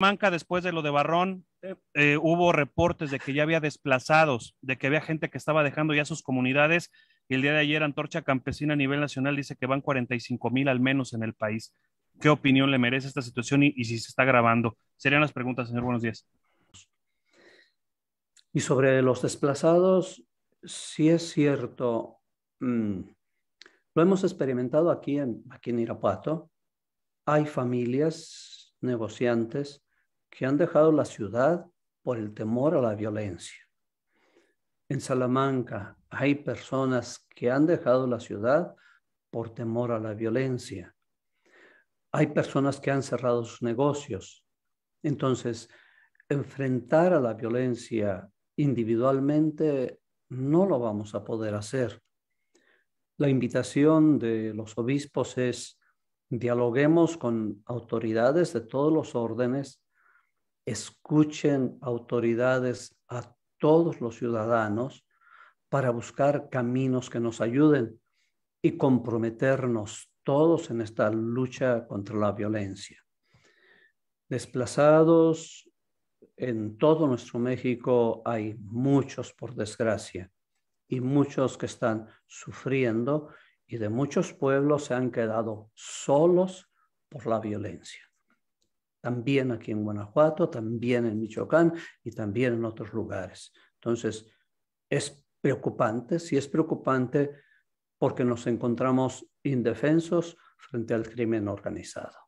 Manca, después de lo de Barrón, eh, hubo reportes de que ya había desplazados, de que había gente que estaba dejando ya sus comunidades. Y el día de ayer, Antorcha Campesina a nivel nacional dice que van 45 mil al menos en el país. ¿Qué opinión le merece esta situación y, si se está grabando? Serían las preguntas, señor. Buenos días. Y sobre los desplazados, sí es cierto. Mm, lo hemos experimentado aquí en, aquí en Irapuato. Hay familias negociantes que han dejado la ciudad por el temor a la violencia. En Salamanca hay personas que han dejado la ciudad por temor a la violencia. Hay personas que han cerrado sus negocios. Entonces, enfrentar a la violencia individualmente no lo vamos a poder hacer. La invitación de los obispos es dialoguemos con autoridades de todos los órdenes escuchen autoridades a todos los ciudadanos para buscar caminos que nos ayuden y comprometernos todos en esta lucha contra la violencia. Desplazados en todo nuestro México hay muchos, por desgracia, y muchos que están sufriendo y de muchos pueblos se han quedado solos por la violencia también aquí en Guanajuato, también en Michoacán y también en otros lugares. Entonces, es preocupante, sí es preocupante porque nos encontramos indefensos frente al crimen organizado.